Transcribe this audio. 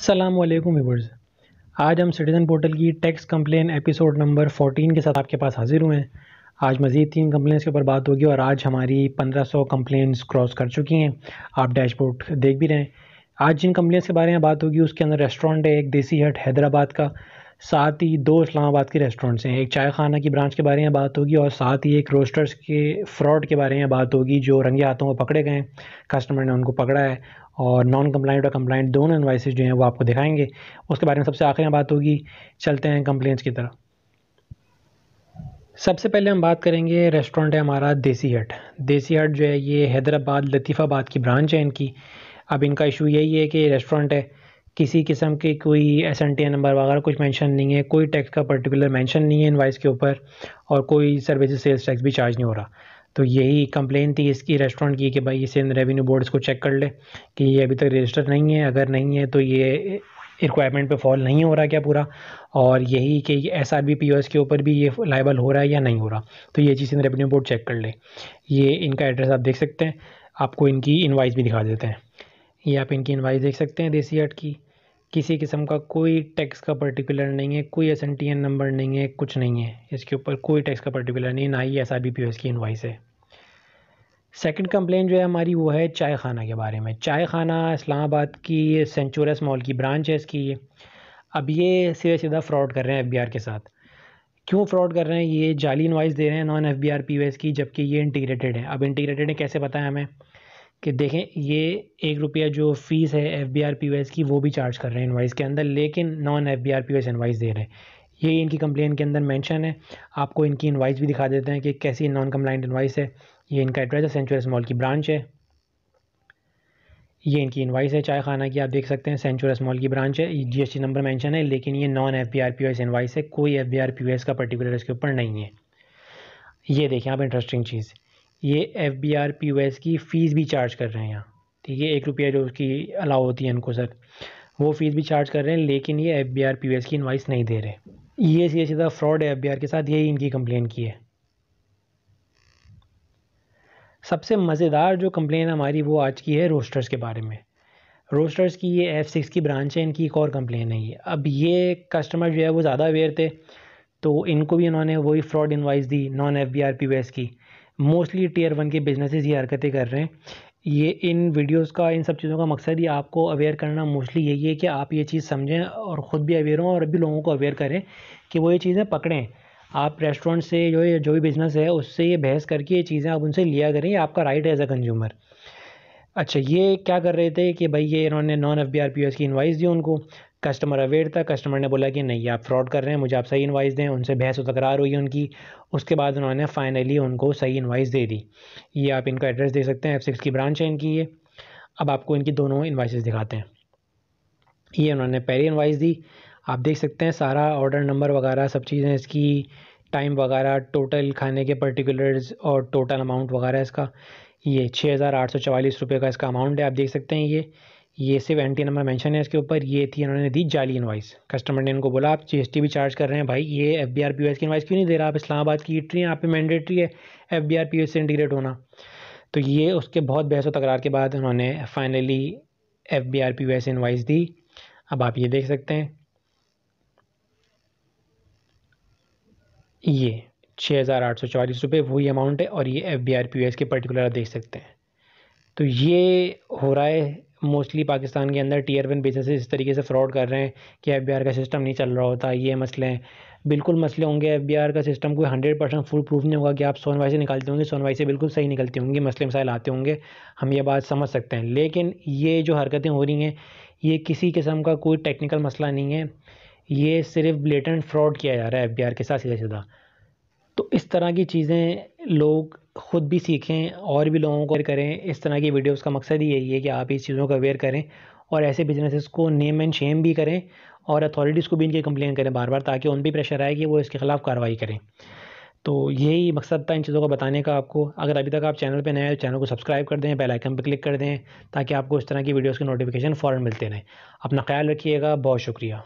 Aslam viewers आज हम citizen portal की टैक्स कम्प्लेन एपिसोड नंबर 14 के साथ आपके पास हाजिर हुए हैं आज मज़ीद तीन कंप्लेंट्स के ऊपर बात होगी और आज हमारी 1500 कंप्लेंट्स क्रॉस कर चुकी हैं आप डैशबोर्ड देख भी रहे हैं आज जिन कंप्लेंट्स के बारे में बात होगी उसके अंदर रेस्टोरेंट है एक देसी हट हैदराबाद का साथ ही दो इस्लामाबाद के रेस्टोरेंट्स हैं एक चाय खाना की ब्रांच के बारे में बात होगी और साथ ही एक रोस्टर्स के फ्रॉड के बारे में बात होगी जो रंगे हाथों को पकड़े गए कस्टमर ने उनको पकड़ा है और नॉन कम्प्लाइंट और कम्प्लाइंट दोनों इन्वाइस जो हैं वो आपको दिखाएंगे उसके बारे में सबसे आखिर बात होगी चलते हैं कंप्लेंट्स की तरफ सबसे पहले हम बात करेंगे रेस्टोरेंट है हमारा देसी हट देसी हट जो है ये हैदराबाद लतीफ़ाबाद की ब्रांच है इनकी अब इनका इशू यही है कि रेस्टोरेंट है किसी किस्म के कोई एस एन टी नंबर वगैरह कुछ मेंशन नहीं है कोई टैक्स का पर्टिकुलर मेंशन नहीं है इनवाइस के ऊपर और कोई सर्विस सेल्स टैक्स भी चार्ज नहीं हो रहा तो यही कंप्लेन थी इसकी रेस्टोरेंट की कि भाई ये सिंध रेवेन्यू बोर्ड इसको चेक कर ले कि ये अभी तक रजिस्टर नहीं है अगर नहीं है तो ये रिक्वायरमेंट पे फॉल नहीं हो रहा क्या पूरा और यही कि S R B P O S के ऊपर भी ये लाइबल हो रहा है या नहीं हो रहा तो ये चीज़ सिंध रेवेन्यू बोर्ड चेक कर ले ये इनका एड्रेस आप देख सकते हैं आपको इनकी इन्वाइस भी दिखा देते हैं ये आप इनकी इन्वाइस देख सकते हैं देसी हट की किसी किस्म का कोई टैक्स का पर्टिकुलर नहीं है कोई S N T N number नहीं है कुछ नहीं है इसके ऊपर कोई टैक्स का पर्टिकुलर नहीं है ना ही S R B P O की इन्वाइस है सेकंड कंप्लेन जो है हमारी वो है चाय खाना के बारे में चाय खाना इस्लामाबाद की सेंचुरस मॉल की ब्रांच है इसकी अब ये सीधे सीधा फ्रॉड कर रहे हैं एफ बी आर के साथ क्यों फ्रॉड कर रहे हैं ये जाली इन्वाइस दे रहे हैं non F B R P O S की जबकि ये इंटीग्रेटेड है अब इंटीग्रेटेड है कैसे बताया हमें कि देखें ये एक रुपया जो फ़ीस है एफ बी आर पी की वो भी चार्ज कर रहे हैं इनवाइस के अंदर लेकिन non F B R P invoice दे रहे हैं ये इनकी कंप्लेन के अंदर मेंशन है आपको इनकी इनवाइस भी दिखा देते हैं कि कैसी नॉन कम्प्लाइंट इनवाइस है ये इनका एड्रेस है सेंचुरस मॉल की ब्रांच है ये इनकी इनवाइस है चाय खाना की आप देख सकते हैं सेंचुरस मॉल की ब्रांच है G S T number mention है लेकिन ये non F B R P invoice है कोई एफ बी आर पी का पर्टिकुलर इसके ऊपर नहीं है ये देखें आप इंटरेस्टिंग चीज़ ये F B R P O S की फ़ीस भी चार्ज कर रहे हैं यहाँ ठीक है एक रुपया जो उसकी अलाउ होती है इनको सर वो फ़ीस भी चार्ज कर रहे हैं लेकिन ये F B R P O S की इन्वाइस नहीं दे रहे ये सीधे सीधा फ्रॉड है एफ बी आर के साथ यही इनकी कंप्लेन की है सबसे मज़ेदार जो कंप्लेन हमारी वो आज की है रोस्टर्स के बारे में रोस्टर्स की ये एफ़ सिक्स की ब्रांच है इनकी एक और कंप्लेन है ये अब ये कस्टमर जो है वो ज़्यादा अवेयर थे तो इनको भी उन्होंने वही फ़्रॉड इन्वाइस दी non F B R P S की मोस्टली टीयर वन के बिजनेसेस ये हरकतें कर रहे हैं ये इन वीडियोस का इन सब चीज़ों का मकसद ये आपको अवेयर करना मोस्टली यही है कि आप ये चीज़ समझें और ख़ुद भी अवेयर हों और भी लोगों को अवेयर करें कि वो ये चीज़ें पकड़ें आप रेस्टोरेंट से जो जो भी बिज़नेस है उससे ये बहस करके ये चीज़ें आप उनसे लिया करें ये आपका राइट है एज अ कंज्यूमर अच्छा ये क्या कर रहे थे कि भाई ये इन्होंने non F B R P S की इन्वाइस दी उनको कस्टमर अवेयर था कस्टमर ने बोला कि नहीं आप फ्रॉड कर रहे हैं मुझे आप सही इन्वाइस दें उनसे बहस तकरार हुई उनकी उसके बाद उन्होंने फाइनली उनको सही इन्वाइस दे दी ये आप इनका एड्रेस दे सकते हैं एफ सिक्स की ब्रांच है इनकी ये अब आपको इनकी दोनों इन्वाइस दिखाते हैं ये उन्होंने पहली इन्वाइस दी आप देख सकते हैं सारा ऑर्डर नंबर वगैरह सब चीज़ें इसकी टाइम वगैरह टोटल खाने के पर्टिकुलर्स और टोटल अमाउंट वगैरह इसका ये छः हज़ार आठ सौ चवालीस रुपये का इसका अमाउंट है आप देख सकते हैं ये ये सिर्फ एंटी नंबर मेंशन है इसके ऊपर ये थी इन्होंने दी जाली इनवाइस कस्टमर ने इनको बोला आप जीएसटी भी चार्ज कर रहे हैं भाई ये एफ बी आर पी की इनवाइस क्यों नहीं दे रहा आप इस्लामाबाद की ईटरी यहाँ पे मैंडेटरी है एफ बी आर पी से इंटीग्रेट होना तो ये उसके बहुत बहस तकरार के बाद उन्होंने finally F B R P वैसे दी अब आप ये देख सकते हैं ये छः हज़ार आठ सौ चालीस रुपये वही अमाउंट है और ये F B R P S के पर्टिकुलर देख सकते हैं तो ये हो रहा है मोस्टली पाकिस्तान के अंदर टीयर वन बेसिस इस तरीके से फ्रॉड कर रहे हैं कि एफ का सिस्टम नहीं चल रहा होता ये मसले हैं बिल्कुल मसले होंगे एफ का सिस्टम कोई हंड्रेड परसेंट फुल प्रूफ नहीं होगा कि आप सोनवाई से निकालते होंगे सोनवाई से बिल्कुल सही निकलती होंगी मसले मसाइल आते होंगे हम ये बात समझ सकते हैं लेकिन ये जो हरकतें हो रही हैं ये किसी किस्म का कोई टेक्निकल मसला नहीं है ये सिर्फ ब्लेटेंट फ्रॉड किया जा रहा है एफ के साथ सीधा सीधा तो इस तरह की चीज़ें लोग ख़ुद भी सीखें और भी लोगों को करें इस तरह की वीडियोस का मकसद ही यही है कि आप इस चीज़ों को अवेयर करें और ऐसे बिजनेसेस को नेम एंड शेम भी करें और अथॉरिटीज़ को भी इनकी कंप्लेन करें बार बार ताकि उन भी प्रेशर आए कि वो इसके ख़िलाफ़ कार्रवाई करें तो यही मकसद था इन चीज़ों को बताने का आपको अगर अभी तक आप चैनल पर नए तो चैनल को सब्सक्राइब कर दें बेलाइकन पर क्लिक कर दें ताकि आपको इस तरह की वीडियोज़ के नोटिफिकेशन फ़ौर मिलते रहें अपना ख्याल रखिएगा बहुत शुक्रिया